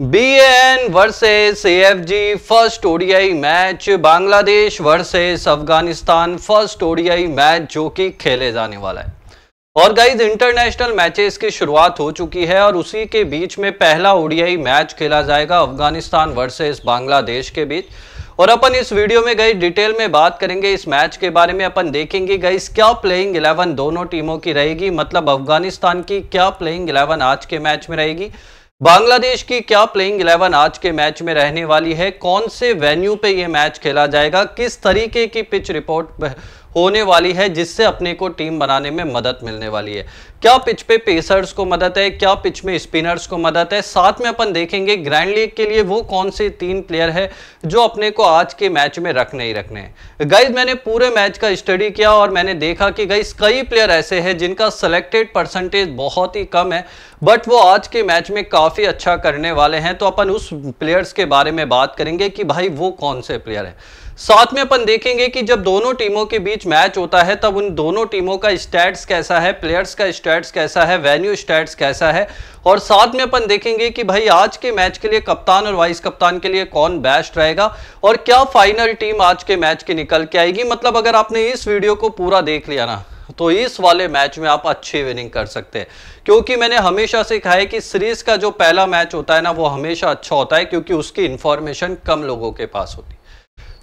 N versus AFG first ODI match Bangladesh versus Afghanistan first ODI match जो कि खेले जाने वाला है और गाइज इंटरनेशनल मैचेस की शुरुआत हो चुकी है और उसी के बीच में पहला ओडीआई मैच खेला जाएगा अफगानिस्तान वर्सेस बांग्लादेश के बीच और अपन इस वीडियो में गई डिटेल में बात करेंगे इस मैच के बारे में अपन देखेंगे गाइज क्या प्लेइंग 11 दोनों टीमों की रहेगी मतलब अफगानिस्तान की क्या प्लेइंग 11 आज के मैच में रहेगी बांग्लादेश की क्या प्लेइंग इलेवन आज के मैच में रहने वाली है कौन से वेन्यू पे यह मैच खेला जाएगा किस तरीके की पिच रिपोर्ट होने वाली है जिससे अपने को टीम बनाने में मदद मिलने वाली है क्या पिच पे पेसर्स को मदद है क्या पिच में स्पिनर्स को मदद है साथ में अपन देखेंगे ग्रैंड लीग के लिए वो कौन से तीन प्लेयर है जो अपने को आज के मैच में रखने ही रखने हैं गाइज मैंने पूरे मैच का स्टडी किया और मैंने देखा कि गाइज कई प्लेयर ऐसे हैं जिनका सेलेक्टेड परसेंटेज बहुत ही कम है बट वो आज के मैच में काफ़ी अच्छा करने वाले हैं तो अपन उस प्लेयर्स के बारे में बात करेंगे कि भाई वो कौन से प्लेयर है साथ में अपन देखेंगे कि जब दोनों टीमों के बीच मैच होता है तब उन दोनों टीमों का स्टैट्स कैसा है प्लेयर्स का स्टैट्स कैसा है वेन्यू स्टैट्स कैसा है और साथ में अपन देखेंगे कि भाई आज के मैच के लिए कप्तान और वाइस कप्तान के लिए कौन बेस्ट रहेगा और क्या फाइनल टीम आज के मैच की निकल के आएगी मतलब अगर आपने इस वीडियो को पूरा देख लिया ना तो इस वाले मैच में आप अच्छी विनिंग कर सकते हैं क्योंकि मैंने हमेशा से कहा है कि सीरीज का जो पहला मैच होता है ना वो हमेशा अच्छा होता है क्योंकि उसकी इंफॉर्मेशन कम लोगों के पास होती है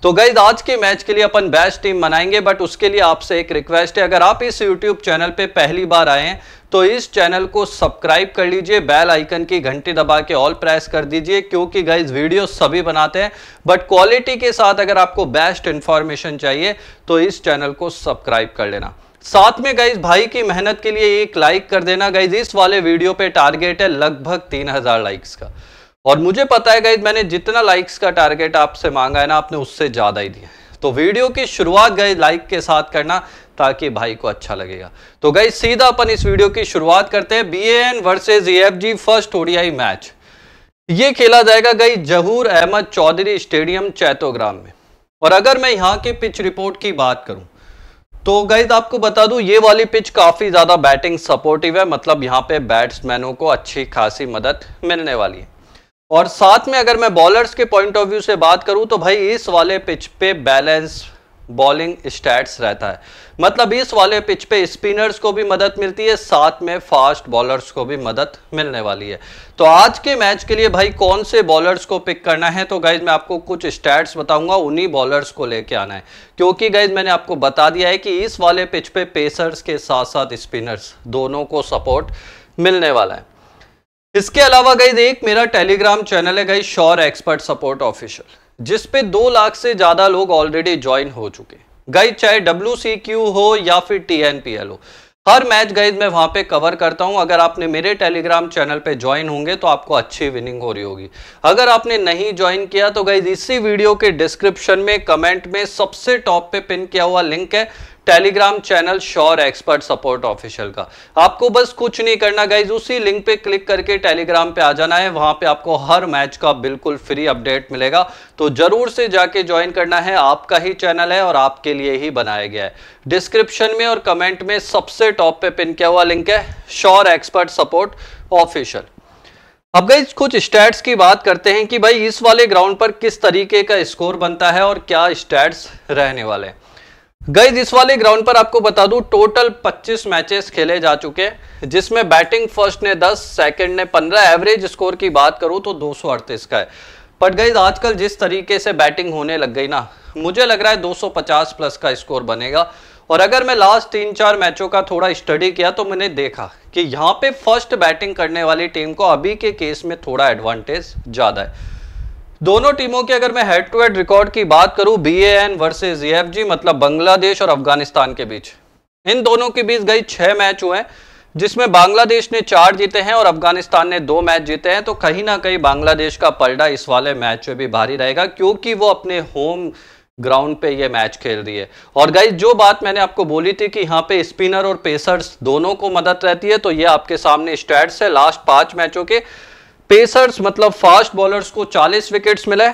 तो गई आज के मैच के लिए अपन बेस्ट टीम बनाएंगे बट उसके लिए आपसे एक रिक्वेस्ट है अगर आप इस यूट्यूब चैनल पे पहली बार आए हैं तो इस चैनल को सब्सक्राइब कर लीजिए बेल आइकन की घंटी दबा के ऑल प्रेस कर दीजिए क्योंकि गाइज वीडियो सभी बनाते हैं बट क्वालिटी के साथ अगर आपको बेस्ट इन्फॉर्मेशन चाहिए तो इस चैनल को सब्सक्राइब कर लेना साथ में गाइज भाई की मेहनत के लिए एक लाइक कर देना गाइज इस वाले वीडियो पे टारगेट है लगभग तीन हजार लाइक्स का और मुझे पता है गाइज मैंने जितना लाइक्स का टारगेट आपसे मांगा है ना आपने उससे ज़्यादा ही दिया तो वीडियो की शुरुआत गई लाइक के साथ करना ताकि भाई को अच्छा लगेगा तो गई सीधा अपन इस वीडियो की शुरुआत करते हैं B N versus A first ODI match ये खेला जाएगा गई जहूर अहमद चौधरी स्टेडियम चैतोग्राम में और अगर मैं यहाँ के पिच रिपोर्ट की बात करूँ तो गाइज आपको बता दूं ये वाली पिच काफ़ी ज़्यादा बैटिंग सपोर्टिव है मतलब यहाँ पे बैट्समैनों को अच्छी खासी मदद मिलने वाली है और साथ में अगर मैं बॉलर्स के पॉइंट ऑफ व्यू से बात करूं तो भाई इस वाले पिच पे बैलेंस बॉलिंग स्टैट्स रहता है मतलब इस वाले पिच पे स्पिनर्स को भी मदद मिलती है साथ में फास्ट बॉलर्स को भी मदद मिलने वाली है तो आज के मैच के लिए भाई कौन से बॉलर्स को पिक करना है तो गाइज मैं आपको कुछ स्टैट्स बताऊंगा उन्हीं बॉलर्स को लेके आना है क्योंकि गाइज मैंने आपको बता दिया है कि इस वाले पिच पे पेसर्स के साथ साथ स्पिनर्स दोनों को सपोर्ट मिलने वाला है इसके अलावा गई एक मेरा टेलीग्राम चैनल है गई श्योर एक्सपर्ट सपोर्ट ऑफिशियल जिसपे दो लाख से ज्यादा लोग ऑलरेडी ज्वाइन हो चुके गई चाहे डब्ल्यू हो या फिर टी हो हर मैच गई मैं वहां पे कवर करता हूं अगर आपने मेरे टेलीग्राम चैनल पे ज्वाइन होंगे तो आपको अच्छी विनिंग हो रही होगी अगर आपने नहीं ज्वाइन किया तो गई इसी वीडियो के डिस्क्रिप्शन में कमेंट में सबसे टॉप पे पिन किया हुआ लिंक है Telegram channel sure expert support official का आपको बस कुछ नहीं करना गाइज उसी लिंक पे क्लिक करके टेलीग्राम पे आ जाना है वहां पे आपको हर मैच का बिल्कुल फ्री अपडेट मिलेगा तो जरूर से जाके ज्वाइन करना है आपका ही चैनल है और आपके लिए ही बनाया गया है डिस्क्रिप्शन में और कमेंट में सबसे टॉप पे पिन किया हुआ लिंक है श्योर एक्सपर्ट सपोर्ट ऑफिशियल अब गई कुछ स्टैट्स की बात करते हैं कि भाई इस वाले ग्राउंड पर किस तरीके का स्कोर बनता है और क्या स्टैट्स रहने वाले हैं गई इस वाले ग्राउंड पर आपको बता दूं टोटल 25 मैचेस खेले जा चुके हैं जिसमें बैटिंग फर्स्ट ने 10 सेकंड ने 15 एवरेज स्कोर की बात करूं तो दो का है बट गई आजकल जिस तरीके से बैटिंग होने लग गई ना मुझे लग रहा है 250 प्लस का स्कोर बनेगा और अगर मैं लास्ट तीन चार मैचों का थोड़ा स्टडी किया तो मैंने देखा कि यहाँ पे फर्स्ट बैटिंग करने वाली टीम को अभी के केस में थोड़ा एडवांटेज ज़्यादा है दोनों टीमों के अगर मैं हेड टू हेड रिकॉर्ड की बात करूं बी एन वर्सेज जी मतलब बांग्लादेश और अफगानिस्तान के बीच इन दोनों के बीच गई छह मैच हुए जिसमें बांग्लादेश ने चार जीते हैं और अफगानिस्तान ने दो मैच जीते हैं तो कहीं ना कहीं बांग्लादेश का पलड़ा इस वाले मैच में भी भारी रहेगा क्योंकि वो अपने होम ग्राउंड पे ये मैच खेल रही है और गाइज जो बात मैंने आपको बोली थी कि यहाँ पे स्पिनर और पेसर्स दोनों को मदद रहती है तो ये आपके सामने स्टैट्स है लास्ट पांच मैचों के पेसर्स मतलब फास्ट बॉलर्स को 40 विकेट्स मिले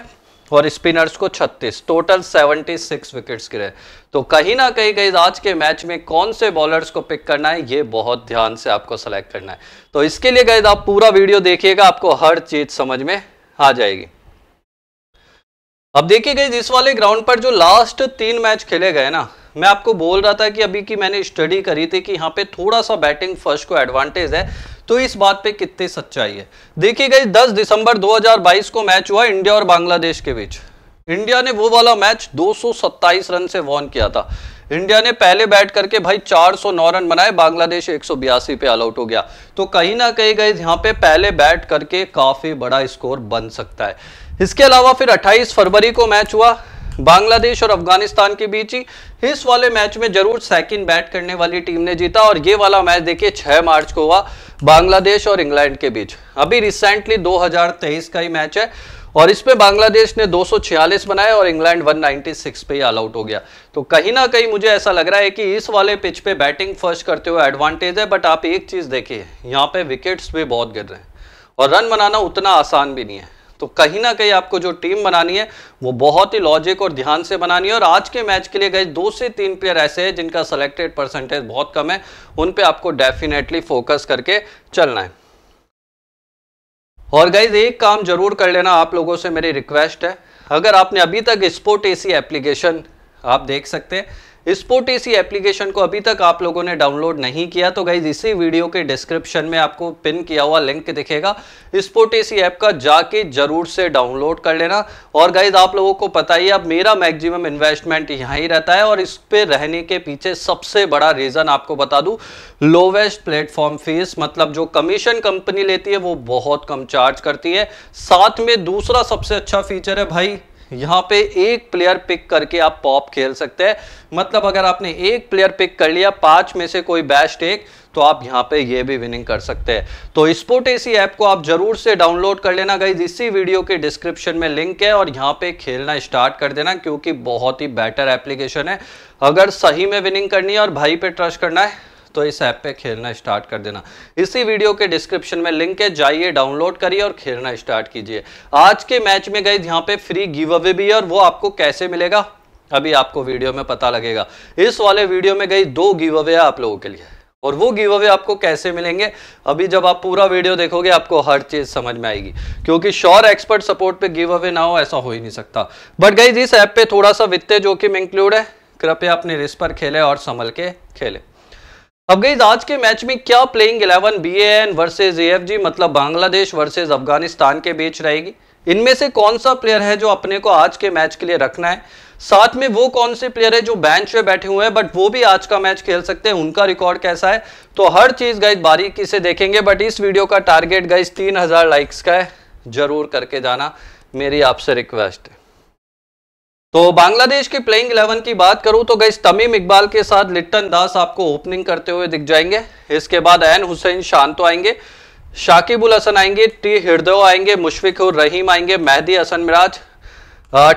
और स्पिनर्स को 36 टोटल 76 विकेट्स गिरे तो कहीं ना कहीं कहीं आज के मैच में कौन से बॉलर्स को पिक करना है ये बहुत ध्यान से आपको सेलेक्ट करना है तो इसके लिए गैद आप पूरा वीडियो देखिएगा आपको हर चीज समझ में आ जाएगी अब देखिए गई इस वाले ग्राउंड पर जो लास्ट तीन मैच खेले गए ना मैं आपको बोल रहा था कि अभी की मैंने स्टडी करी थी कि यहाँ पे थोड़ा सा बैटिंग फर्स्ट को एडवांटेज है तो इस बात पे कितनी सच्चाई है देखिए गई 10 दिसंबर 2022 को मैच हुआ इंडिया और बांग्लादेश के बीच इंडिया ने वो वाला मैच 227 रन से वॉन किया था इंडिया ने पहले बैट करके भाई 409 रन बनाए बांग्लादेश एक पे ऑल आउट हो गया तो कहीं ना कहीं गए यहाँ पे पहले बैट करके काफी बड़ा स्कोर बन सकता है इसके अलावा फिर 28 फरवरी को मैच हुआ बांग्लादेश और अफगानिस्तान के बीच ही इस वाले मैच में जरूर सेकंड बैट करने वाली टीम ने जीता और ये वाला मैच देखिए छह मार्च को हुआ बांग्लादेश और इंग्लैंड के बीच अभी रिसेंटली 2023 का ही मैच है और इसमें बांग्लादेश ने 246 बनाए और इंग्लैंड 196 पे ही ऑल आउट हो गया तो कहीं ना कहीं मुझे ऐसा लग रहा है कि इस वाले पिच पे बैटिंग फर्स्ट करते हुए एडवांटेज है बट आप एक चीज़ देखिए यहाँ पे विकेट्स भी बहुत गिर रहे हैं और रन बनाना उतना आसान भी नहीं है तो कहीं ना कहीं आपको जो टीम बनानी है वो बहुत ही लॉजिक और ध्यान से बनानी है और आज के मैच के लिए गए दो से तीन प्लेयर ऐसे हैं जिनका सेलेक्टेड परसेंटेज बहुत कम है उन पे आपको डेफिनेटली फोकस करके चलना है और गाइज एक काम जरूर कर लेना आप लोगों से मेरी रिक्वेस्ट है अगर आपने अभी तक स्पोर्ट एसी एप्लीकेशन आप देख सकते हैं स्पोर्ट एसी एप्लीकेशन को अभी तक आप लोगों ने डाउनलोड नहीं किया तो गाइज इसी वीडियो के डिस्क्रिप्शन में आपको पिन किया हुआ लिंक दिखेगा स्पोर्ट एसी ऐप का जाके जरूर से डाउनलोड कर लेना और गाइज आप लोगों को पता ही अब मेरा मैक्सिमम इन्वेस्टमेंट यहाँ ही रहता है और इस पर रहने के पीछे सबसे बड़ा रीज़न आपको बता दू लोवेस्ट प्लेटफॉर्म फीस मतलब जो कमीशन कंपनी लेती है वो बहुत कम चार्ज करती है साथ में दूसरा सबसे अच्छा फीचर है भाई यहाँ पे एक प्लेयर पिक करके आप पॉप खेल सकते हैं मतलब अगर आपने एक प्लेयर पिक कर लिया पांच में से कोई बेस्ट एक तो आप यहाँ पे ये भी विनिंग कर सकते हैं तो स्पोर्ट एसी ऐप को आप जरूर से डाउनलोड कर लेना गाइज इसी वीडियो के डिस्क्रिप्शन में लिंक है और यहाँ पे खेलना स्टार्ट कर देना क्योंकि बहुत ही बेटर एप्लीकेशन है अगर सही में विनिंग करनी है और भाई पे ट्रस्ट करना है तो इस ऐप पे खेलना स्टार्ट कर देना इसी वीडियो के डिस्क्रिप्शन में लिंक है जाइए डाउनलोड करिए और खेलना स्टार्ट कीजिए आज के मैच में गई यहाँ पे फ्री गिव अवे भी है और वो आपको कैसे मिलेगा अभी आपको वीडियो में पता लगेगा इस वाले वीडियो में गई दो गिव अवे आप लोगों के लिए और वो गिव अवे आपको कैसे मिलेंगे अभी जब आप पूरा वीडियो देखोगे आपको हर चीज समझ में आएगी क्योंकि श्योर एक्सपर्ट सपोर्ट पे गिव अवे ना हो ऐसा हो ही नहीं सकता बट गई इस ऐप पे थोड़ा सा वित्तीय जोखिम इंक्लूड है कृपया अपने रिस्क पर खेले और संभल के खेले अब गई आज के मैच में क्या playing 11 B N versus A मतलब बांग्लादेश वर्सेज अफगानिस्तान के बीच रहेगी इनमें से कौन सा प्लेयर है जो अपने को आज के मैच के लिए रखना है साथ में वो कौन से प्लेयर है जो बेंच पे बैठे हुए हैं बट वो भी आज का मैच खेल सकते हैं उनका रिकॉर्ड कैसा है तो हर चीज गाइज बारीकी से देखेंगे बट इस वीडियो का टारगेट गाइज तीन हजार लाइक्स का है जरूर करके जाना मेरी आपसे रिक्वेस्ट है तो बांग्लादेश के प्लेइंग 11 की बात करूं तो गई तमीम इकबाल के साथ लिट्टन दास आपको ओपनिंग करते हुए दिख जाएंगे इसके बाद एन हुसैन शांतो आएंगे शाकिब उल हसन आएंगे टी हृदय आएंगे मुशफिक रहीम आएंगे मेहदी हसन मिराज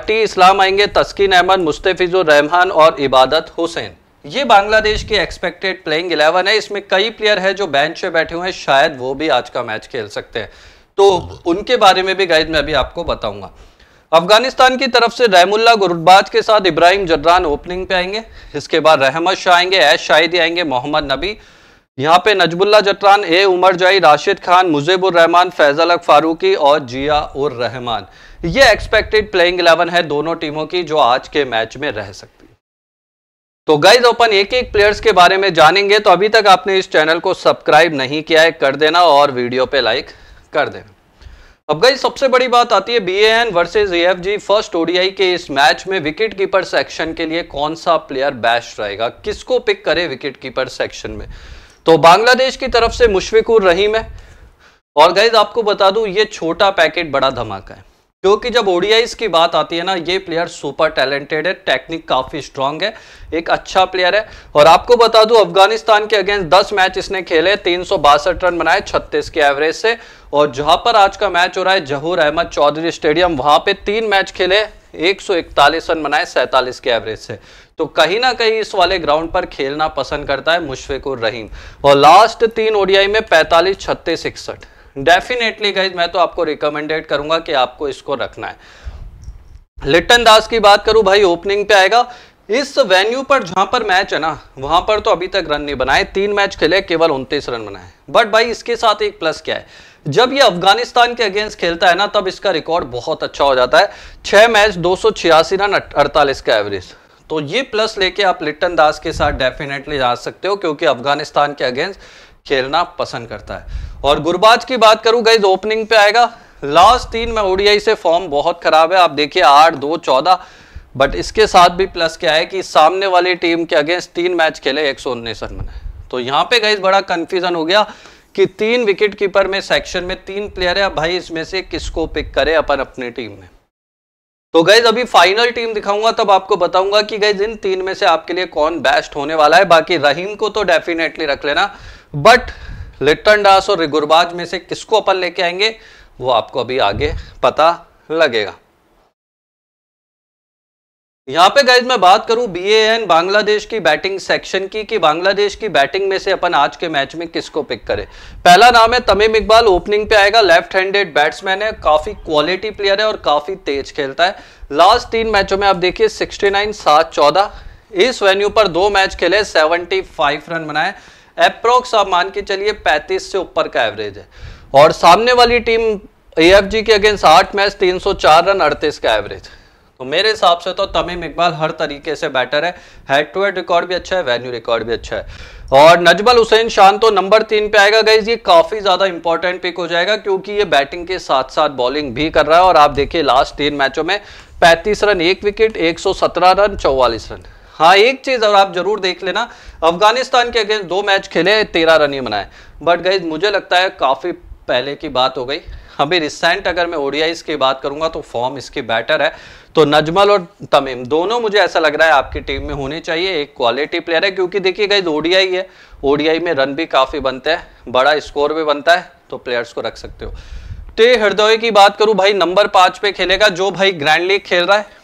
टी इस्लाम आएंगे तस्किन अहमद मुस्तफिजुर रहमान और इबादत हुसैन ये बांग्लादेश की एक्सपेक्टेड प्लेइंग 11 है इसमें कई प्लेयर है जो बेंच पे बैठे हुए हैं शायद वो भी आज का मैच खेल सकते हैं तो उनके बारे में भी गाइड मैं अभी आपको बताऊंगा अफगानिस्तान की तरफ से रहमुल्ला गुरबाज के साथ इब्राहिम जर्रान ओपनिंग पे आएंगे इसके बाद रहमत शाह आएंगे ऐश शाहिदी आएंगे मोहम्मद नबी यहाँ पे नजबुल्ला जटरान ए उमर जाई राशिद खान मुजेबुर रहमान फैजल अक फारूकी और जिया उर रहमान ये एक्सपेक्टेड प्लेइंग इलेवन है दोनों टीमों की जो आज के मैच में रह सकती है तो गाइज ओपन एक एक प्लेयर्स के बारे में जानेंगे तो अभी तक आपने इस चैनल को सब्सक्राइब नहीं किया है कर देना और वीडियो पे लाइक कर देना अब गई सबसे बड़ी बात आती है B N versus A F G first ODI के इस मैच में विकेट कीपर सेक्शन के लिए कौन सा प्लेयर बैश रहेगा किसको पिक करे विकेट कीपर सेक्शन में तो बांग्लादेश की तरफ से मुशफिकुर रहीम है और गैज आपको बता दूं ये छोटा पैकेट बड़ा धमाका है क्योंकि जब ओडियाईस की बात आती है ना ये प्लेयर सुपर टैलेंटेड है टेक्निक काफ़ी स्ट्रांग है एक अच्छा प्लेयर है और आपको बता दूं अफगानिस्तान के अगेंस्ट 10 मैच इसने खेले तीन रन बनाए 36 के एवरेज से और जहां पर आज का मैच हो रहा है जहूर अहमद चौधरी स्टेडियम वहां पे तीन मैच खेले 141 रन बनाए सैंतालीस के एवरेज से तो कहीं ना कहीं इस वाले ग्राउंड पर खेलना पसंद करता है मुशफिकुर रहीम और लास्ट तीन ओडियाई में पैंतालीस छत्तीस इकसठ डेफिनेटली गाइज मैं तो आपको रिकमेंडेड करूंगा कि आपको इसको रखना है लिट्टन दास की बात करूं भाई ओपनिंग पे आएगा इस वेन्यू पर जहां पर मैच है ना वहां पर तो अभी तक रन नहीं बनाए तीन मैच खेले केवल उनतीस रन बनाए बट भाई इसके साथ एक प्लस क्या है जब ये अफगानिस्तान के अगेंस्ट खेलता है ना तब इसका रिकॉर्ड बहुत अच्छा हो जाता है छह मैच दो रन अड़तालीस का एवरेज तो ये प्लस लेके आप लिट्टन दास के साथ डेफिनेटली जा सकते हो क्योंकि अफगानिस्तान के अगेंस्ट खेलना पसंद करता है और गुरबाज की बात करूं गई ओपनिंग पे आएगा लास्ट तीन में ओडीआई से फॉर्म बहुत खराब है आप देखिए आठ दो चौदह बट इसके साथ भी प्लस क्या है कि सामने वाली टीम के अगेंस्ट तीन मैच खेले एक सौ उन्नीस रन बनाए तो यहाँ पे गई बड़ा कंफ्यूजन हो गया कि तीन विकेट कीपर में सेक्शन में तीन प्लेयर है भाई इसमें से किसको पिक करे अपन अपनी टीम में तो गैज अभी फाइनल टीम दिखाऊंगा तब आपको बताऊंगा कि गैज इन तीन में से आपके लिए कौन बेस्ट होने वाला है बाकी रहीम को तो डेफिनेटली रख लेना बट लिट्टन दास और रिगुरबाज में से किसको अपन लेके आएंगे वो आपको अभी आगे पता लगेगा यहाँ पे गाइज मैं बात करूं एन बांग्लादेश की बैटिंग सेक्शन की कि बांग्लादेश की बैटिंग में से अपन आज के मैच में किसको पिक करें पहला नाम है तमीम इकबाल ओपनिंग पे आएगा लेफ्ट हैंडेड बैट्समैन है काफी क्वालिटी प्लेयर है और काफी तेज खेलता है लास्ट तीन मैचों में आप देखिए सिक्सटी नाइन सात चौदह इस वेन्यू पर दो मैच खेले सेवेंटी फाइव रन बनाए अप्रोक्स आप मान के चलिए 35 से ऊपर का एवरेज है और सामने वाली टीम ए के अगेंस्ट आठ मैच 304 रन अड़तीस का एवरेज तो मेरे हिसाब से तो तमीम इकबाल हर तरीके से बेटर है हेड टू हेड रिकॉर्ड भी अच्छा है वेन्यू रिकॉर्ड भी अच्छा है और नजमल हुसैन शान तो नंबर तीन पे आएगा गाइज ये काफ़ी ज़्यादा इंपॉर्टेंट पिक हो जाएगा क्योंकि ये बैटिंग के साथ साथ बॉलिंग भी कर रहा है और आप देखिए लास्ट तीन मैचों में पैंतीस रन एक विकेट 117 रन चौवालीस रन हाँ एक चीज और आप जरूर देख लेना अफगानिस्तान के अगेंस्ट दो मैच खेले तेरह रन ही बनाए बट गई मुझे लगता है काफी पहले की बात हो गई अभी रिसेंट अगर मैं ओडीआईस की बात करूंगा तो फॉर्म इसकी बेटर है तो नजमल और तमीम दोनों मुझे ऐसा लग रहा है आपकी टीम में होने चाहिए एक क्वालिटी प्लेयर है क्योंकि देखिए गई ही है ओडियाई में रन भी काफ़ी बनते हैं बड़ा स्कोर भी बनता है तो प्लेयर्स को रख सकते हो ते हृदय की बात करूं भाई नंबर पाँच पे खेलेगा जो भाई ग्रैंड लीग खेल रहा है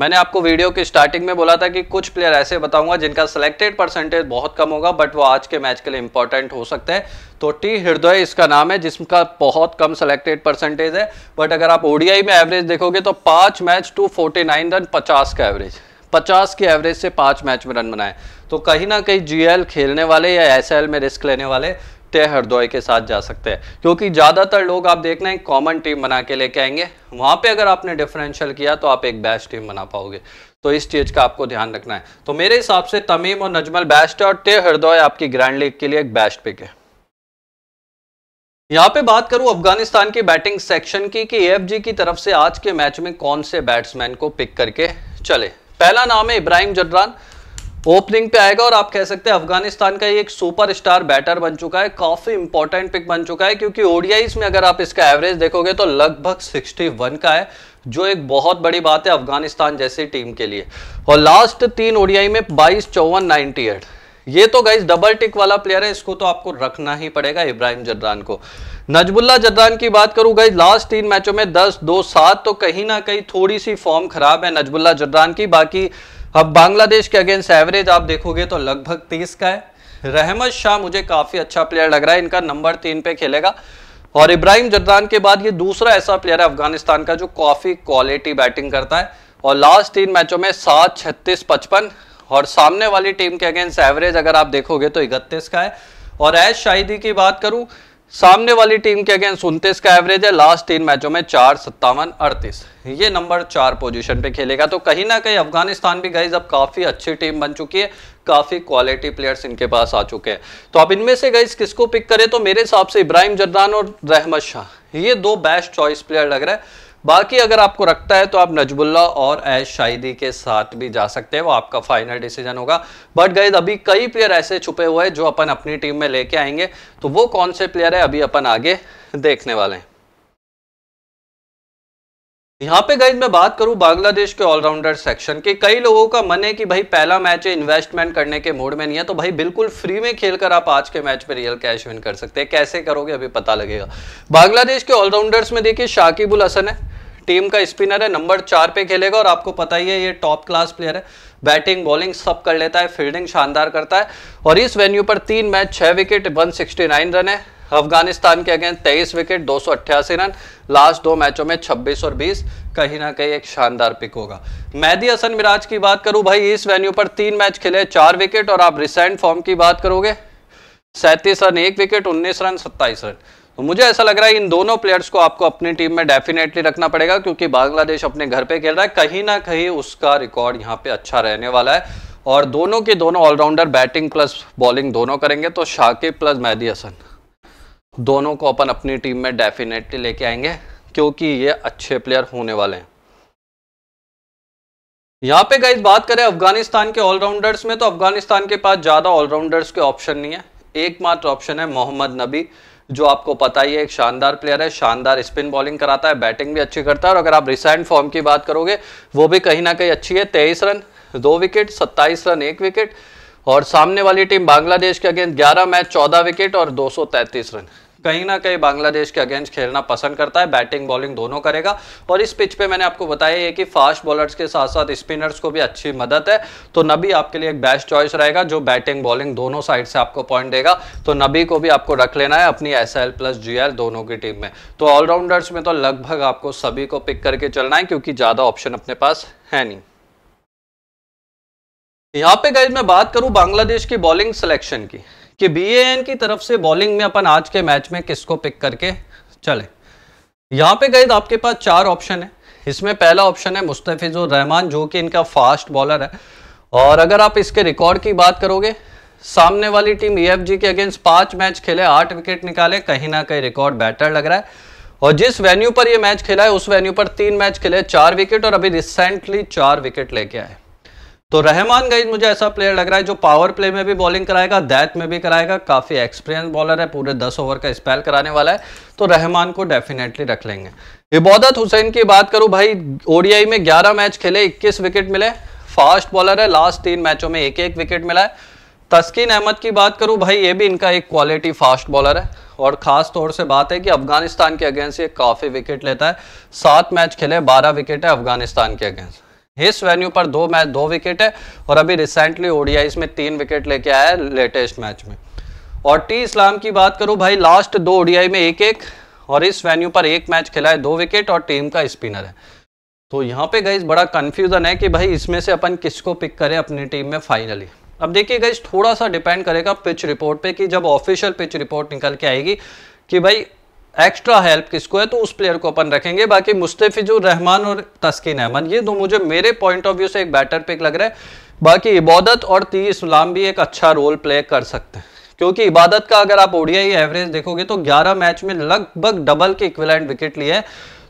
मैंने आपको वीडियो के स्टार्टिंग में बोला था कि कुछ प्लेयर ऐसे बताऊंगा जिनका सिलेक्टेड परसेंटेज बहुत कम होगा बट वो आज के मैच के लिए इंपॉर्टेंट हो सकते हैं तो टी हृदय इसका नाम है जिसका बहुत कम सिलेक्टेड परसेंटेज है बट अगर आप ओडीआई में एवरेज देखोगे तो पांच match two forty nine run पचास का एवरेज पचास के एवरेज से पांच मैच में रन बनाए तो कहीं ना कहीं जीएल खेलने वाले या एसएल में रिस्क लेने वाले तय हृदय के साथ जा सकते हैं क्योंकि ज़्यादातर लोग आप देख रहे हैं कॉमन टीम बना के लेके आएंगे वहाँ पे अगर आपने डिफरेंशियल किया तो आप एक बेस्ट टीम बना पाओगे तो इस चीज़ का आपको ध्यान रखना है तो मेरे हिसाब से तमीम और नजमल बेस्ट है और तय हृदय आपकी ग्रैंड लीग के लिए एक बेस्ट पिक है यहाँ पे बात करूं अफगानिस्तान की बैटिंग सेक्शन की कि एएफजी की तरफ से आज के मैच में कौन से बैट्समैन को पिक करके चले पहला नाम है इब्राहिम जडरान ओपनिंग पे आएगा और आप कह सकते हैं अफगानिस्तान का ये एक सुपर स्टार बैटर बन चुका है काफी इंपॉर्टेंट पिक बन चुका है क्योंकि ओडीआईस में अगर आप इसका एवरेज देखोगे तो लगभग 61 का है जो एक बहुत बड़ी बात है अफगानिस्तान जैसी टीम के लिए और लास्ट तीन ओडियाई में बाईस चौवन नाइनटी एट ये तो गाइज डबल टिक वाला प्लेयर है इसको तो आपको रखना ही पड़ेगा इब्राहिम जद्रान को नजबुल्ला जद्रान की बात करूँ गाइज लास्ट तीन मैचों में दस दो सात तो कहीं ना कहीं थोड़ी सी फॉर्म खराब है नजबुल्ला जद्रान की बाकी अब बांग्लादेश के अगेंस्ट एवरेज आप देखोगे तो लगभग तीस का है रहमत शाह मुझे काफ़ी अच्छा प्लेयर लग रहा है इनका नंबर तीन पे खेलेगा और इब्राहिम जर्दान के बाद ये दूसरा ऐसा प्लेयर है अफगानिस्तान का जो काफ़ी क्वालिटी बैटिंग करता है और लास्ट तीन मैचों में सात छत्तीस पचपन और सामने वाली टीम के अगेंस्ट एवरेज अगर आप देखोगे तो इकतीस का है और एज शाहिदी की बात करूं सामने वाली टीम के अगेंस्ट उनतीस का एवरेज है लास्ट तीन मैचों में चार सत्तावन अड़तीस ये नंबर चार पोजीशन पे खेलेगा तो कहीं ना कहीं अफगानिस्तान भी गाइज अब काफ़ी अच्छी टीम बन चुकी है काफ़ी क्वालिटी प्लेयर्स इनके पास आ चुके हैं तो अब इनमें से गाइज किसको पिक करें तो मेरे हिसाब से इब्राहिम जरदान और रहमत शाह ये दो बेस्ट चॉइस प्लेयर लग रहा है बाकी अगर आपको रखता है तो आप नजबुल्ला और ऐश शाहिदी के साथ भी जा सकते हैं वो आपका फाइनल डिसीजन होगा बट गए अभी कई प्लेयर ऐसे छुपे हुए हैं जो अपन अपनी टीम में लेके आएंगे तो वो कौन से प्लेयर है अभी अपन आगे देखने वाले हैं यहाँ पे गई मैं बात करूं बांग्लादेश के ऑलराउंडर सेक्शन के कई लोगों का मन है कि भाई पहला मैच है इन्वेस्टमेंट करने के मूड में नहीं है तो भाई बिल्कुल फ्री में खेलकर आप आज के मैच पे रियल कैश विन कर सकते हैं कैसे करोगे अभी पता लगेगा बांग्लादेश के ऑलराउंडर्स में देखिए शाकिबुल हसन है टीम का स्पिनर है नंबर चार पे खेलेगा और आपको पता ही है ये टॉप क्लास प्लेयर है बैटिंग बॉलिंग सब कर लेता है फील्डिंग शानदार करता है और इस वेन्यू पर तीन मैच छः विकेट 169 रन है अफगानिस्तान के अगेंस्ट तेईस विकेट दो रन लास्ट दो मैचों में 26 और 20 कहीं ना कहीं एक शानदार पिक होगा मैदी हसन मिराज की बात करूं भाई इस वेन्यू पर तीन मैच खेले चार विकेट और आप रिसेंट फॉर्म की बात करोगे सैंतीस रन एक विकेट उन्नीस रन सत्ताईस रन तो मुझे ऐसा लग रहा है इन दोनों प्लेयर्स को आपको अपनी टीम में डेफिनेटली रखना पड़ेगा क्योंकि बांग्लादेश अपने घर पे खेल रहा है कहीं ना कहीं उसका रिकॉर्ड यहाँ पे अच्छा रहने वाला है और दोनों के दोनों ऑलराउंडर बैटिंग प्लस बॉलिंग दोनों करेंगे तो शाकिब प्लस मैदी हसन दोनों को अपन अपनी टीम में डेफिनेटली लेके आएंगे क्योंकि ये अच्छे प्लेयर होने वाले हैं यहाँ पे गाइज बात करें अफगानिस्तान के ऑलराउंडर्स में तो अफगानिस्तान के पास ज़्यादा ऑलराउंडर्स के ऑप्शन नहीं है एकमात्र ऑप्शन है मोहम्मद नबी जो आपको पता ही है एक शानदार प्लेयर है शानदार स्पिन बॉलिंग कराता है बैटिंग भी अच्छी करता है और अगर आप रिसेंट फॉर्म की बात करोगे वो भी कहीं ना कहीं अच्छी है तेईस रन दो विकेट सत्ताईस रन एक विकेट और सामने वाली टीम बांग्लादेश के अगेंस्ट ग्यारह मैच चौदह विकेट और दो रन कहीं ना कहीं बांग्लादेश के अगेंस्ट खेलना पसंद करता है बैटिंग बॉलिंग दोनों करेगा और इस पिच पे मैंने आपको बताया है कि फास्ट बॉलर्स के साथ साथ स्पिनर्स को भी अच्छी मदद है तो नबी आपके लिए एक बेस्ट चॉइस रहेगा जो बैटिंग बॉलिंग दोनों साइड से आपको पॉइंट देगा तो नबी को भी आपको रख लेना है अपनी एस प्लस जी दोनों की टीम में तो ऑलराउंडर्स में तो लगभग आपको सभी को पिक करके चलना है क्योंकि ज़्यादा ऑप्शन अपने पास है नहीं यहाँ पे गाइज मैं बात करूं बांग्लादेश की बॉलिंग सिलेक्शन की कि बीएएन की तरफ से बॉलिंग में अपन आज के मैच में किसको पिक करके चले यहाँ पे गए आपके पास चार ऑप्शन है इसमें पहला ऑप्शन है मुस्तफिजुर रहमान जो कि इनका फास्ट बॉलर है और अगर आप इसके रिकॉर्ड की बात करोगे सामने वाली टीम ई e के अगेंस्ट पांच मैच खेले आठ विकेट निकाले कहीं ना कहीं रिकॉर्ड बेटर लग रहा है और जिस वेन्यू पर ये मैच खेला है उस वेन्यू पर तीन मैच खेले चार विकेट और अभी रिसेंटली चार विकेट लेके आए तो रहमान गई मुझे ऐसा प्लेयर लग रहा है जो पावर प्ले में भी बॉलिंग कराएगा दैथ में भी कराएगा काफ़ी एक्सपीरियंस बॉलर है पूरे दस ओवर का स्पेल कराने वाला है तो रहमान को डेफिनेटली रख लेंगे इबादत हुसैन की बात करूं भाई ओडीआई में 11 मैच खेले 21 विकेट मिले फास्ट बॉलर है लास्ट तीन मैचों में एक एक विकेट मिला है तस्किन अहमद की बात करूँ भाई ये भी इनका एक क्वालिटी फास्ट बॉलर है और ख़ास तौर से बात है कि अफगानिस्तान के अगेंस्ट ये काफ़ी विकेट लेता है सात मैच खेले बारह विकेट है अफगानिस्तान के अगेंस्ट हिस वेन्यू पर दो मैच दो विकेट है और अभी रिसेंटली ओडीआई में तीन विकेट लेके आया है लेटेस्ट मैच में और टी इस्लाम की बात करूं भाई लास्ट दो ओडियाई में एक एक और इस वेन्यू पर एक मैच खेला है दो विकेट और टीम का स्पिनर है तो यहाँ पे गई बड़ा कंफ्यूजन है कि भाई इसमें से अपन किसको पिक करें अपनी टीम में फाइनली अब देखिए गई थोड़ा सा डिपेंड करेगा पिच रिपोर्ट पे कि जब ऑफिशियल पिच रिपोर्ट निकल के आएगी कि भाई एक्स्ट्रा हेल्प किसको है तो उस प्लेयर को अपन रखेंगे बाकी मुस्तफिजुर रहमान और तस्किन अहमद ये दो मुझे मेरे पॉइंट ऑफ व्यू से एक बेटर पिक लग रहा है बाकी इबादत और ती इस्लाम भी एक अच्छा रोल प्ले कर सकते हैं क्योंकि इबादत का अगर आप ओडियाई एवरेज देखोगे तो 11 मैच में लगभग डबल के इक्विलेंट विकेट लिए हैं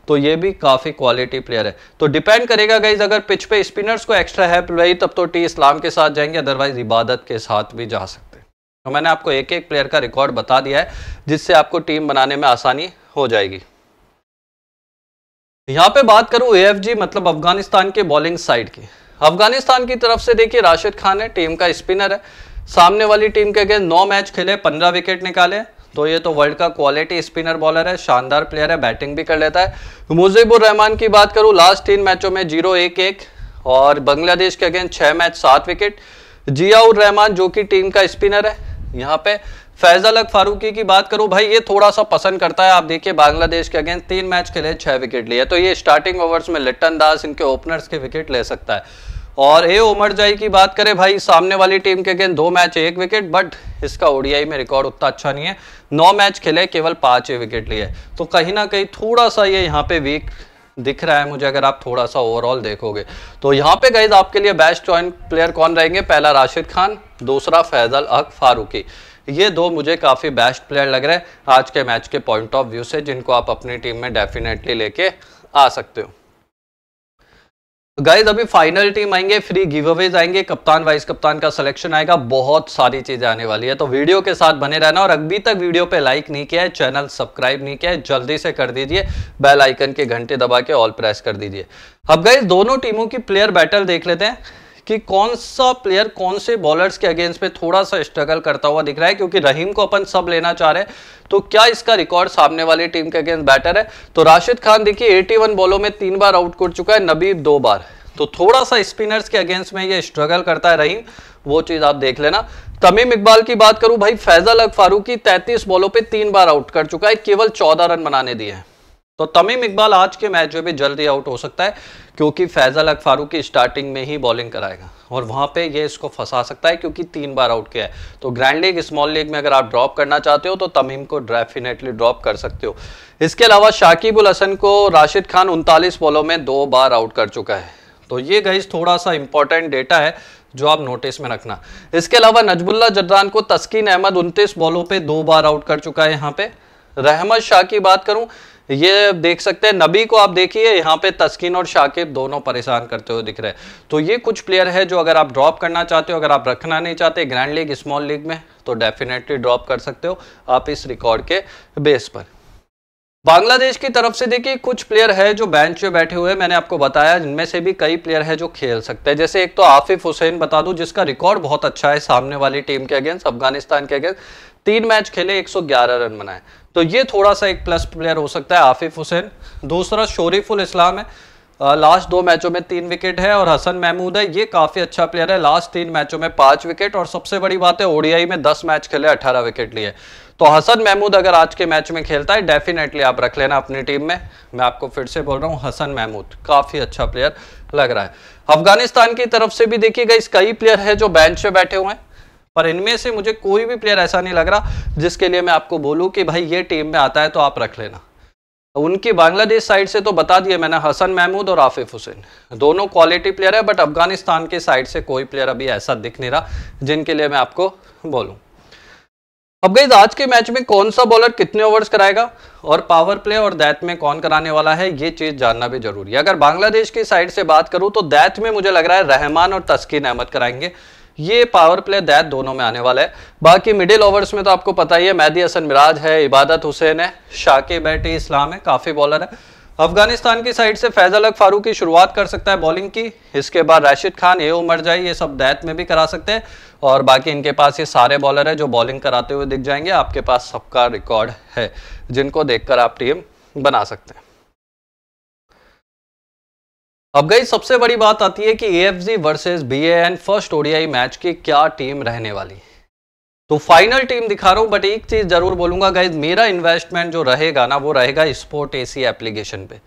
तो ये भी काफ़ी क्वालिटी प्लेयर है तो डिपेंड करेगा गाइज अगर पिच पे स्पिनर्स को एक्स्ट्रा हेल्प रही तब तो टी इस्लाम के साथ जाएंगे अदरवाइज इबादत के साथ भी जा सकते तो मैंने आपको एक एक प्लेयर का रिकॉर्ड बता दिया है जिससे आपको टीम बनाने में आसानी हो जाएगी यहाँ पे बात करूं ए मतलब अफगानिस्तान के बॉलिंग साइड की अफगानिस्तान की तरफ से देखिए राशिद खान है टीम का स्पिनर है सामने वाली टीम के अगेंस्ट नौ मैच खेले पंद्रह विकेट निकाले तो ये तो वर्ल्ड का क्वालिटी स्पिनर बॉलर है शानदार प्लेयर है बैटिंग भी कर लेता है मुजीबुर रहमान की बात करूं लास्ट तीन मैचों में जीरो एक एक और बांग्लादेश के अगेंस्ट छः मैच सात विकेट जियाउर रहमान जो कि टीम का स्पिनर है यहाँ पे फैजल अलग फारूकी की बात करूं भाई ये थोड़ा सा पसंद करता है आप देखिए बांग्लादेश के अगेंस्ट तीन मैच खेले छह विकेट लिए तो ये स्टार्टिंग ओवर्स में लिट्टन दास इनके ओपनर्स के विकेट ले सकता है और ए उमर जाई की बात करें भाई सामने वाली टीम के अगेंस्ट दो मैच एक विकेट बट इसका ओडीआई में रिकॉर्ड उतना अच्छा नहीं है नौ मैच खेले केवल पांच ही विकेट लिए तो कहीं ना कहीं थोड़ा सा ये यहाँ पे वीक दिख रहा है मुझे अगर आप थोड़ा सा ओवरऑल देखोगे तो यहाँ पे गाइज आपके लिए बेस्ट ज्वाइन प्लेयर कौन रहेंगे पहला राशिद खान दूसरा फैज़ल अक फारूकी ये दो मुझे काफ़ी बेस्ट प्लेयर लग रहे हैं आज के मैच के पॉइंट ऑफ व्यू से जिनको आप अपनी टीम में डेफिनेटली लेके आ सकते हो गाइज अभी फाइनल टीम आएंगे फ्री गिव अवेज आएंगे कप्तान वाइस कप्तान का सिलेक्शन आएगा बहुत सारी चीजें आने वाली है तो वीडियो के साथ बने रहना और अभी तक वीडियो पे लाइक नहीं किया है चैनल सब्सक्राइब नहीं किया है जल्दी से कर दीजिए बेल आइकन के घंटे दबा के ऑल प्रेस कर दीजिए अब गाइज दोनों टीमों की प्लेयर बैटल देख लेते हैं कि कौन सा प्लेयर कौन से बॉलर्स के अगेंस्ट में थोड़ा सा स्ट्रगल करता हुआ दिख रहा है क्योंकि रहीम को अपन सब लेना चाह रहे हैं तो क्या इसका रिकॉर्ड सामने वाली टीम के अगेंस्ट बैटर है तो राशिद खान देखिए 81 बॉलों में तीन बार आउट कर चुका है नबीब दो बार तो थोड़ा सा स्पिनर्स के अगेंस्ट में ये स्ट्रगल करता है रहीम वो चीज आप देख लेना तमीम इकबाल की बात करूं भाई फैजल अक फारूकी तैतीस बॉलों पर तीन बार आउट कर चुका है केवल चौदह रन बनाने दिए हैं तो तमीम इकबाल आज के मैच में जल्दी आउट हो सकता है क्योंकि फैजल अक फारूकी स्टार्टिंग में ही बॉलिंग कराएगा और वहां पे ये इसको फंसा सकता है क्योंकि तीन बार आउट किया है तो ग्रैंड लीग स्मॉल लीग में अगर आप ड्रॉप करना चाहते हो तो तमीम को डेफिनेटली ड्रॉप कर सकते हो इसके अलावा शाकिबुल हसन को राशिद खान उनतालीस बॉलों में दो बार आउट कर चुका है तो ये गई थोड़ा सा इंपॉर्टेंट डेटा है जो आप नोटिस में रखना इसके अलावा नजबुल्ला जद्दान को तस्किन अहमद उनतीस बॉलों पर दो बार आउट कर चुका है यहाँ पे रहमत शाह की बात करूं ये देख सकते हैं नबी को आप देखिए यहाँ पे तस्किन और शाकिब दोनों परेशान करते हुए दिख रहे हैं तो ये कुछ प्लेयर है जो अगर आप ड्रॉप करना चाहते हो अगर आप रखना नहीं चाहते ग्रैंड लीग स्मॉल लीग में तो डेफिनेटली ड्रॉप कर सकते हो आप इस रिकॉर्ड के बेस पर बांग्लादेश की तरफ से देखिए कुछ प्लेयर है जो बेंच पे बैठे हुए हैं मैंने आपको बताया जिनमें से भी कई प्लेयर है जो खेल सकते हैं जैसे एक तो आफिफ हुसैन बता दूं जिसका रिकॉर्ड बहुत अच्छा है सामने वाली टीम के अगेंस्ट अफगानिस्तान के अगेंस्ट तीन मैच खेले 111 रन बनाए तो ये थोड़ा सा एक प्लस प्लेयर हो सकता है आफिफ हुसैन दूसरा शोरीफुल इस्लाम है लास्ट दो मैचों में तीन विकेट है और हसन महमूद है ये काफ़ी अच्छा प्लेयर है लास्ट तीन मैचों में पांच विकेट और सबसे बड़ी बात है ओडीआई में दस मैच खेले अठारह विकेट लिए तो हसन महमूद अगर आज के मैच में खेलता है डेफिनेटली आप रख लेना अपनी टीम में मैं आपको फिर से बोल रहा हूँ हसन महमूद काफ़ी अच्छा प्लेयर लग रहा है अफगानिस्तान की तरफ से भी देखिए गई कई प्लेयर है जो बेंच पे बैठे हुए हैं पर इनमें से मुझे कोई भी प्लेयर ऐसा नहीं लग रहा जिसके लिए मैं आपको बोलूँ कि भाई ये टीम में आता है तो आप रख लेना उनकी बांग्लादेश साइड से तो बता दिया मैंने हसन महमूद और आफिफ हुसैन दोनों क्वालिटी प्लेयर है बट अफगानिस्तान के साइड से कोई प्लेयर अभी ऐसा दिख नहीं रहा जिनके लिए मैं आपको बोलूं अब गई आज के मैच में कौन सा बॉलर कितने ओवर्स कराएगा और पावर प्ले और दैत में कौन कराने वाला है ये चीज़ जानना भी जरूरी है अगर बांग्लादेश की साइड से बात करूं तो दैत में मुझे लग रहा है रहमान और तस्कीन अहमद कराएंगे ये पावर प्ले दैत दोनों में आने वाला है बाकी मिडिल ओवर्स में तो आपको पता ही है मैदी हसन मिराज है इबादत हुसैन है शाके बैटी इस्लाम है काफ़ी बॉलर है अफगानिस्तान की साइड से फैज़ अलग फारूक की शुरुआत कर सकता है बॉलिंग की इसके बाद राशिद खान ए उमर जाई ये सब दैत में भी करा सकते हैं और बाकी इनके पास ये सारे बॉलर है जो बॉलिंग कराते हुए दिख जाएंगे आपके पास सबका रिकॉर्ड है जिनको देखकर आप टीम बना सकते हैं अब गई सबसे बड़ी बात आती है कि A F G versus B N first ODI match की क्या टीम रहने वाली है तो फाइनल टीम दिखा रहा हूं बट एक चीज़ जरूर बोलूंगा गाइज मेरा इन्वेस्टमेंट जो रहेगा ना वो रहेगा स्पोर्ट एसी एप्लीकेशन पे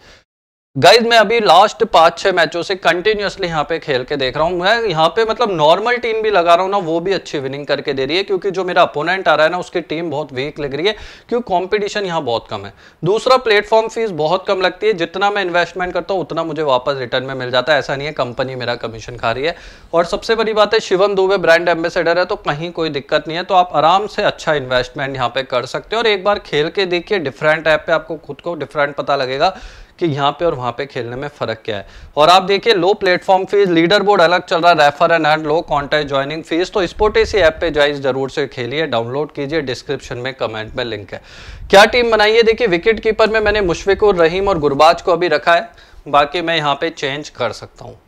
गाइज मैं अभी लास्ट पाँच छह मैचों से कंटिन्यूसली यहाँ पे खेल के देख रहा हूँ मैं यहाँ पे मतलब नॉर्मल टीम भी लगा रहा हूँ ना वो भी अच्छी विनिंग करके दे रही है क्योंकि जो मेरा अपोनेंट आ रहा है ना उसकी टीम बहुत वीक लग रही है क्योंकि कंपटीशन यहाँ बहुत कम है दूसरा प्लेटफॉर्म फीस बहुत कम लगती है जितना मैं इन्वेस्टमेंट करता हूँ उतना मुझे वापस रिटर्न में मिल जाता है ऐसा नहीं है कंपनी मेरा कमीशन खा रही है और सबसे बड़ी बात है शिवम दुबे ब्रांड एम्बेसडर है तो कहीं कोई दिक्कत नहीं है तो आप आराम से अच्छा इन्वेस्टमेंट यहाँ पे कर सकते हो और एक बार खेल के देखिए डिफरेंट ऐप पर आपको खुद को डिफरेंट पता लगेगा कि यहाँ पे और वहाँ पे खेलने में फ़र्क क्या है और आप देखिए low platform fees leaderboard अलग चल रहा है refer and and low contact joining fees तो स्पोटेसी ऐप पे जाइए जरूर से खेलिए डाउनलोड कीजिए डिस्क्रिप्शन में कमेंट में लिंक है क्या टीम बनाइए देखिए विकेट कीपर में मैंने मुशफिकुर रहीम और गुरबाज को अभी रखा है बाकी मैं यहाँ पे चेंज कर सकता हूँ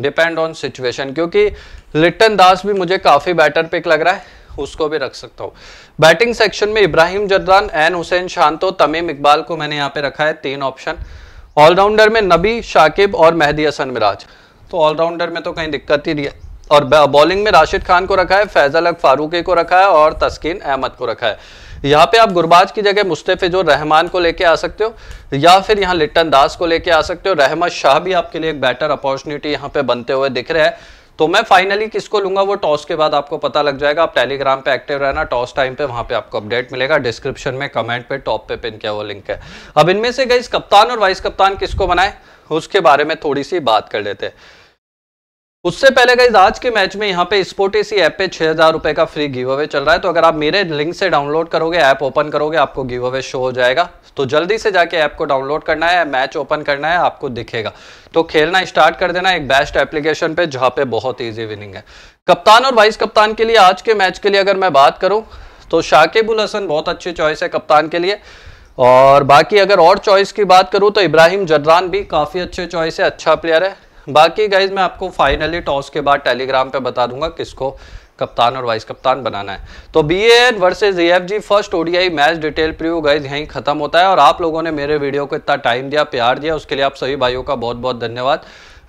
डिपेंड ऑन सिचुएशन क्योंकि लिट्टन दास भी मुझे काफ़ी बेटर पिक लग रहा है उसको भी रख सकता हूँ बैटिंग सेक्शन में इब्राहिम जद्दान एन हुसैन शांतो तमीम इकबाल को मैंने यहाँ पे रखा है तीन ऑप्शन ऑलराउंडर में नबी शाकिब और मेहदी हसन मिराज तो ऑलराउंडर में तो कहीं दिक्कत ही नहीं है और बॉलिंग में राशिद खान को रखा है फैजल अक फारूकी को रखा है और तस्किन अहमद को रखा है यहाँ पे आप गुरबाज की जगह मुस्तफ़िजुर रहमान को लेके आ सकते हो या फिर यहाँ लिट्टन दास को लेके आ सकते हो रहमत शाह भी आपके लिए एक बेटर अपॉर्चुनिटी यहाँ पे बनते हुए दिख रहे हैं तो मैं फाइनली किसको लूंगा वो टॉस के बाद आपको पता लग जाएगा आप टेलीग्राम पे एक्टिव रहना टॉस टाइम पे वहां पे आपको अपडेट मिलेगा डिस्क्रिप्शन में कमेंट पे टॉप पे पिन किया हुआ लिंक है अब इनमें से गई कप्तान और वाइस कप्तान किसको बनाए उसके बारे में थोड़ी सी बात कर लेते हैं उससे पहले गाइज आज के मैच में यहाँ पे स्पोर्ट एसी ऐप पे छह हजार रुपए का फ्री गिव अवे चल रहा है तो अगर आप मेरे लिंक से डाउनलोड करोगे ऐप ओपन करोगे आपको गिव अवे शो हो जाएगा तो जल्दी से जाके ऐप को डाउनलोड करना है मैच ओपन करना है आपको दिखेगा तो खेलना स्टार्ट कर देना एक बेस्ट एप्लीकेशन पे जहाँ पे बहुत ईजी विनिंग है कप्तान और वाइस कप्तान के लिए आज के मैच के लिए अगर मैं बात करूँ तो शाकिबुल हसन बहुत अच्छी चॉइस है कप्तान के लिए और बाकी अगर और चॉइस की बात करूँ तो इब्राहिम जर्रान भी काफ़ी अच्छे चॉइस है अच्छा प्लेयर है बाकी गाइज मैं आपको फाइनली टॉस के बाद टेलीग्राम पे बता दूंगा किसको कप्तान और वाइस कप्तान बनाना है तो B N versus A F G first ODI match detail प्रियो गाइज यहीं खत्म होता है और आप लोगों ने मेरे वीडियो को इतना टाइम दिया प्यार दिया उसके लिए आप सभी भाइयों का बहुत बहुत धन्यवाद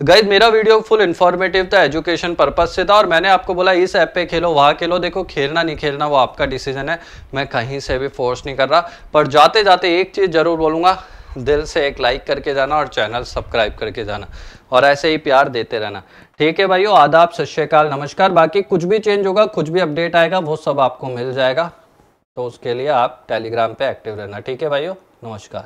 गाइज मेरा वीडियो फुल इन्फॉर्मेटिव था एजुकेशन पर्पज से था और मैंने आपको बोला इस ऐप पे खेलो वहाँ खेलो देखो खेलना नहीं खेलना वो आपका डिसीजन है मैं कहीं से भी फोर्स नहीं कर रहा पर जाते जाते एक चीज़ ज़रूर बोलूँगा दिल से एक लाइक करके जाना और चैनल सब्सक्राइब करके जाना और ऐसे ही प्यार देते रहना ठीक है भाइयों आदाब सत श्रीकाल नमस्कार बाकी कुछ भी चेंज होगा कुछ भी अपडेट आएगा वो सब आपको मिल जाएगा तो उसके लिए आप टेलीग्राम पे एक्टिव रहना ठीक है भाइयों नमस्कार